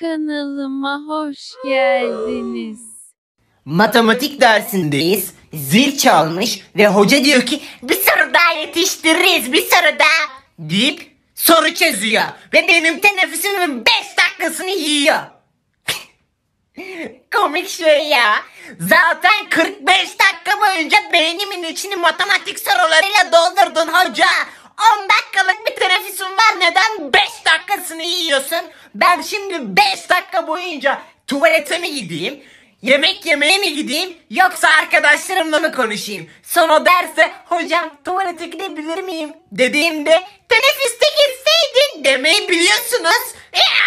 Kanalıma hoş geldiniz. Matematik dersindeyiz. Zil çalmış ve hoca diyor ki bir soru daha yetiştiririz bir soru daha deyip soru çözüyor. Ve benim teneffüsümün 5 dakikasını yiyor. Komik şey ya. Zaten 45 dakika boyunca beynimin içini matematik sorularıyla doldurdun hoca. 10 dakikalık bir teneffüsüm var neden makarnasını yiyorsun. Ben şimdi 5 dakika boyunca tuvalete mi gideyim? Yemek yemeye mi gideyim yoksa arkadaşlarımla mı konuşayım? Sonra derse hocam tuvalete gidebilir miyim dediğimde teneffüste gitseydin demeyi biliyorsunuz. Ya!